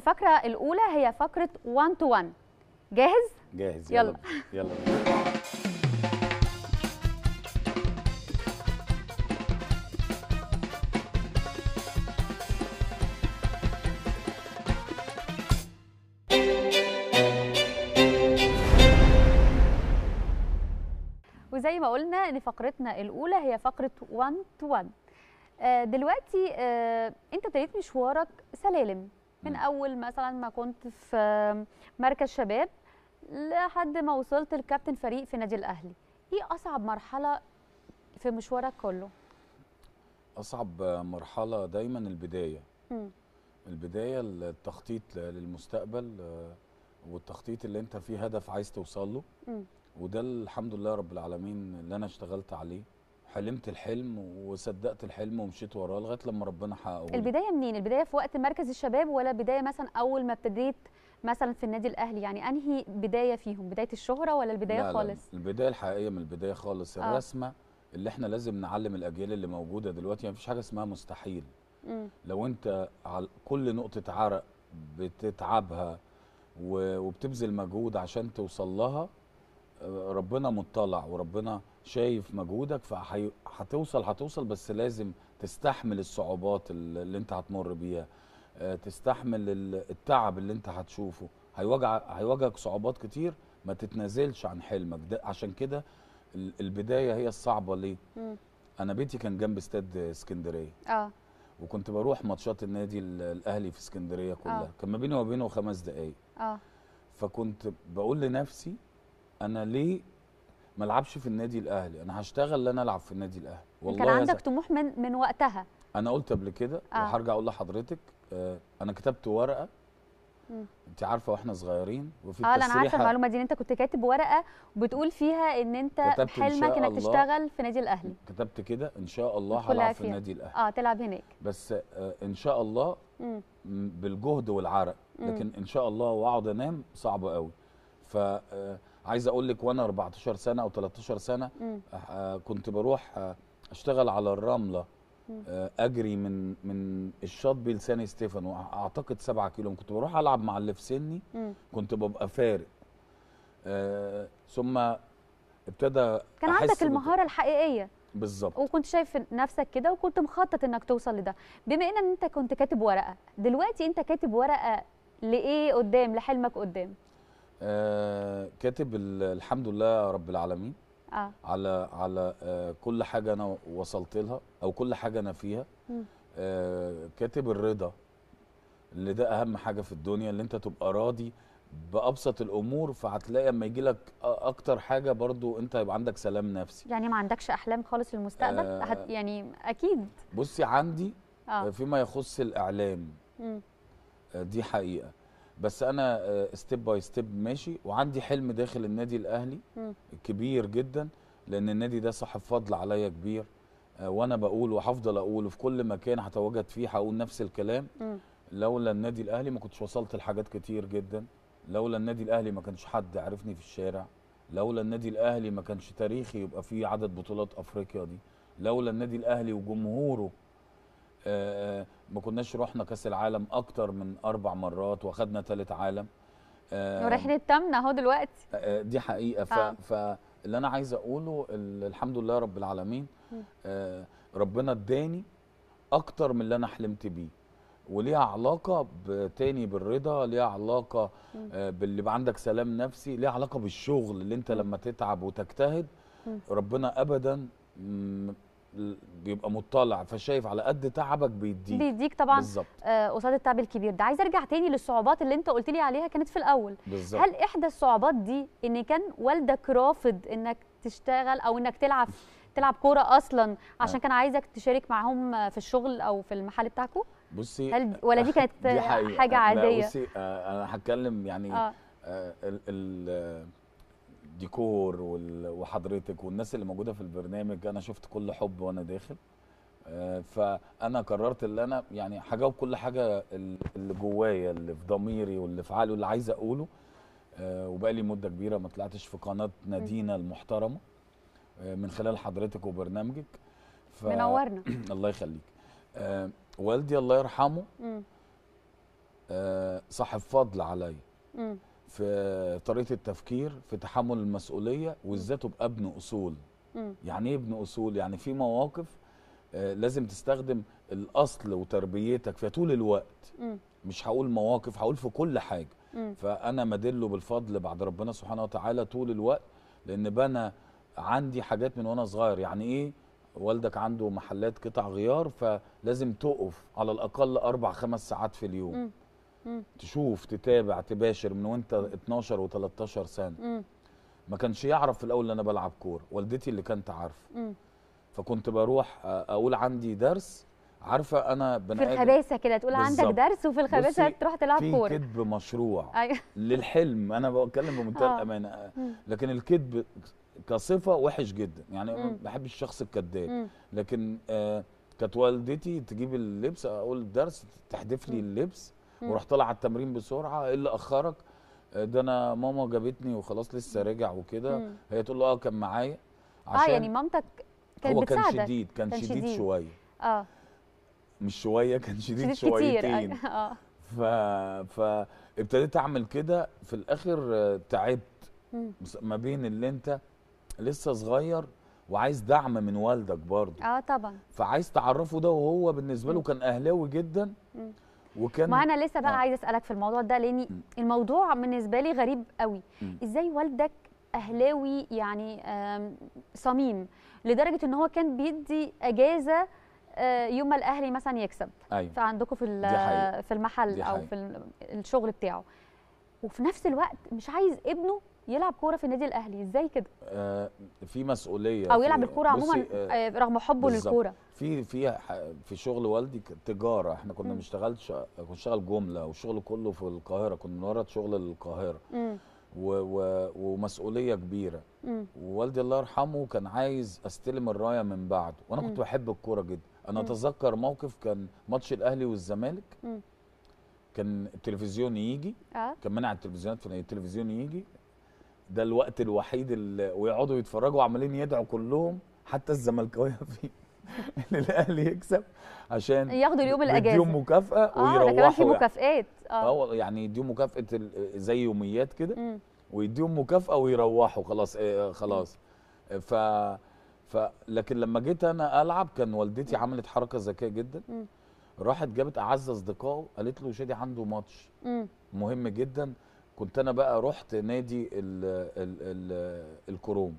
الفقرة الأولى هي فقرة 1 تو 1 جاهز؟ جاهز يلا يلا, يلا. وزي ما قلنا ان فقرتنا الاولى هي فقره 1 تو 1 دلوقتي آه، انت ابتديت مشوارك سلالم من اول مثلا ما كنت في مركز شباب لحد ما وصلت لكابتن فريق في نادي الاهلي ايه اصعب مرحله في مشوارك كله اصعب مرحله دايما البدايه م. البدايه التخطيط للمستقبل آه، والتخطيط اللي انت فيه هدف عايز توصل له وده الحمد لله رب العالمين اللي انا اشتغلت عليه حلمت الحلم وصدقت الحلم ومشيت وراه لغايه لما ربنا حققه البدايه منين البدايه في وقت مركز الشباب ولا بدايه مثلا اول ما ابتديت مثلا في النادي الاهلي يعني انهي بدايه فيهم بدايه الشهره ولا البدايه لا خالص لا البدايه الحقيقيه من البدايه خالص آه. الرسمه اللي احنا لازم نعلم الاجيال اللي موجوده دلوقتي يعني مفيش حاجه اسمها مستحيل م. لو انت على كل نقطه عرق بتتعبها وبتبذل مجهود عشان توصل لها ربنا مطلع وربنا شايف مجهودك فهتوصل هتوصل بس لازم تستحمل الصعوبات اللي انت هتمر بيها آه، تستحمل التعب اللي انت هتشوفه هيواجه هيواجهك صعوبات كتير ما تتنازلش عن حلمك ده عشان كده البدايه هي الصعبه ليه مم. انا بيتي كان جنب استاد اسكندريه اه وكنت بروح ماتشات النادي الاهلي في اسكندريه كلها آه. كان ما بيني وما بينه خمس دقائق اه فكنت بقول لنفسي انا ليه ما العبش في النادي الاهلي انا هشتغل لان العب في النادي الاهلي والله كان عندك طموح من من وقتها انا قلت قبل كده آه. وهرجع اقول لحضرتك آه انا كتبت ورقه مم. انت عارفه واحنا صغيرين وفي اه انا عارفه المعلومه دي ان انت كنت كاتب ورقه وبتقول فيها ان انت حلمك انك تشتغل في نادي الاهلي كتبت كده ان شاء الله هلعب في النادي الاهلي اه تلعب هناك بس آه ان شاء الله مم. بالجهد والعرق لكن ان شاء الله واقعد انام صعب قوي ف آه عايز اقول لك وانا 14 سنه او 13 سنه آه كنت بروح آه اشتغل على الرمله آه اجري من من الشاطبي لسان ستيفن اعتقد 7 كيلو كنت بروح العب مع اللي في سني كنت ببقى فارق آه ثم ابتدى كان عندك المهاره الحقيقيه بالظبط وكنت شايف نفسك كده وكنت مخطط انك توصل لده بما ان انت كنت كاتب ورقه دلوقتي انت كاتب ورقه لايه قدام لحلمك قدام آه كاتب الحمد لله رب العالمين آه. على على آه كل حاجه انا وصلت لها او كل حاجه انا فيها آه كاتب الرضا اللي ده اهم حاجه في الدنيا اللي انت تبقى راضي بابسط الامور فهتلاقي اما يجي لك اكتر حاجه برضو انت هيبقى عندك سلام نفسي يعني ما عندكش احلام خالص للمستقبل آه هت يعني اكيد بصي عندي آه. فيما يخص الاعلام آه دي حقيقه بس انا ستيب باي ستيب ماشي وعندي حلم داخل النادي الاهلي م. كبير جدا لان النادي ده صاحب فضل عليا كبير آه، وانا بقول وهفضل اقول في كل مكان هتواجد فيه هقول نفس الكلام لولا النادي الاهلي ما كنتش وصلت لحاجات كتير جدا لولا النادي الاهلي ما كانش حد عرفني في الشارع لولا النادي الاهلي ما كانش تاريخي يبقى فيه عدد بطولات افريقيا دي لولا النادي الاهلي وجمهوره آآ آه، آه، ما كناش رحنا كاس العالم اكتر من اربع مرات واخدنا ثالث عالم آه، ورحنا التامنه اهو دلوقتي آه، آه، دي حقيقه ف... فاللي انا عايز اقوله الحمد لله رب العالمين ربنا اداني اكتر من اللي انا حلمت بيه وليها علاقه تاني بالرضا ليها علاقه باللي يبقى عندك سلام نفسي ليها علاقه بالشغل اللي انت لما تتعب وتجتهد ربنا ابدا بيبقى مطلع فشايف على قد تعبك بيديك بيديك طبعا بالظبط آه، قصاد آه التعب الكبير ده عايز ارجع تاني للصعوبات اللي انت قلت لي عليها كانت في الاول بالزبط. هل احدى الصعوبات دي ان كان والدك رافض انك تشتغل او انك تلعب تلعب كوره اصلا عشان آه. كان عايزك تشارك معاهم في الشغل او في المحل بتاعكم بصي هل ولا دي كانت دي حاجه عاديه بصي آه انا هتكلم يعني آه. آه ال ال الديكور وحضرتك والناس اللي موجوده في البرنامج انا شفت كل حب وانا داخل آه، فانا قررت اللي انا يعني هجاوب كل حاجه اللي جوايا اللي في ضميري واللي في عقلي واللي عايز اقوله آه، وبقى لي مده كبيره ما طلعتش في قناه نادينا المحترمه آه، من خلال حضرتك وبرنامجك ف... منورنا الله يخليك والدي الله يرحمه صاحب فضل عليا في طريقه التفكير في تحمل المسؤوليه وازاي تبقى ابن اصول م. يعني ايه ابن اصول يعني في مواقف آه، لازم تستخدم الاصل وتربيتك في طول الوقت م. مش هقول مواقف هقول في كل حاجه م. فانا مدله بالفضل بعد ربنا سبحانه وتعالى طول الوقت لان بنا عندي حاجات من وانا صغير يعني ايه والدك عنده محلات قطع غيار فلازم تقف على الاقل اربع خمس ساعات في اليوم م. مم. تشوف تتابع تباشر من وانت 12 و13 سنه مم. ما كانش يعرف في الاول ان انا بلعب كوره والدتي اللي كانت عارفه فكنت بروح اقول عندي درس عارفه انا بنقل. في الخباثه كده تقول بالزبط. عندك درس وفي الخباثه تروح تلعب كوره في كذب مشروع أيوه. للحلم انا بتكلم بمنتهى آه. الامانه لكن الكذب كصفه وحش جدا يعني ما بحبش الشخص الكذاب لكن آه كانت والدتي تجيب اللبس اقول درس تحدف لي اللبس وراح طالع على التمرين بسرعه ايه اللي اخرك آه، ده انا ماما جابتني وخلاص لسه راجع وكده هي تقول له اه كان معايا عشان اه يعني مامتك كانت هو بتساعدك كان شديد كان, كان شديد, شديد شويه اه مش شويه كان شديد, شديد شويتين كتير. اه ف فابتديت اعمل كده في الاخر آه، تعبت ما بين اللي انت لسه صغير وعايز دعم من والدك برضه اه طبعا فعايز تعرفه ده وهو بالنسبه له كان اهلاوي جدا وكان ما انا لسه بقى آه. عايزه اسالك في الموضوع ده لاني الموضوع بالنسبه لي غريب قوي م. ازاي والدك اهلاوي يعني صميم لدرجه ان هو كان بيدي اجازه آه، يوم ما الاهلي مثلا يكسب أيوة. فعندكم في في المحل او في الشغل بتاعه وفي نفس الوقت مش عايز ابنه يلعب كوره في النادي الاهلي ازاي كده آه في مسؤوليه او يلعب الكوره عموما آه،, آه رغم حبه للكوره في في في شغل والدي تجاره احنا كنا بنشتغلش كنا بنشتغل جمله والشغل كله في القاهره كنا بنورد شغل القاهره و و ومسؤوليه كبيره ووالدي الله يرحمه كان عايز استلم الرايه من بعده وانا كنت بحب الكوره جدا انا اتذكر موقف كان ماتش الاهلي والزمالك كان التلفزيون يجي آه. كان منع التلفزيونات في التلفزيون يجي ده الوقت الوحيد اللي ويقعدوا يتفرجوا عمالين يدعوا كلهم حتى الزملكاويه فيه ان الاهلي يكسب عشان ياخدوا اليوم الاجازه يوم مكافاه آه ويروحوا اه كمان في يعني. مكافئات اه, آه، يعني يديهم مكافاه زي يوميات كده ويديهم مكافاه ويروحوا خلاص آه، آه، خلاص ف ف لكن لما جيت انا العب كان والدتي عملت حركه ذكيه جدا راحت جابت اعز اصدقائه قالت له شادي عنده ماتش مهم جدا كنت انا بقى رحت نادي الـ الـ الـ الكروم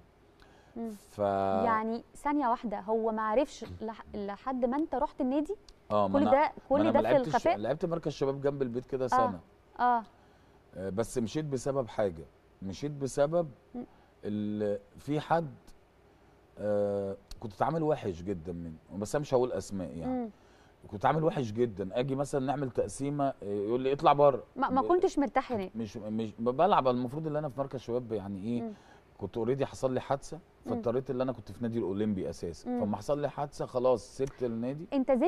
ف... يعني ثانيه واحده هو ما عرفش لحد ما انت رحت النادي آه كل ده كل ده في الخفاء لعبت مركز شباب جنب البيت كده آه، سنه آه. اه بس مشيت بسبب حاجه مشيت بسبب في حد آه كنت اتعامل وحش جدا منه بس انا مش هقول اسماء يعني م. كنت عامل وحش جدا اجي مثلا نعمل تقسيمه آه، يقول لي اطلع بره ما, ما كنتش مرتاح هناك مش مش بلعب المفروض ان انا في مركز شباب يعني ايه م. كنت اوريدي حصل لي حادثه فاضطريت ان انا كنت في نادي الاولمبي اساسا فلما حصل لي حادثه خلاص سبت النادي انت زي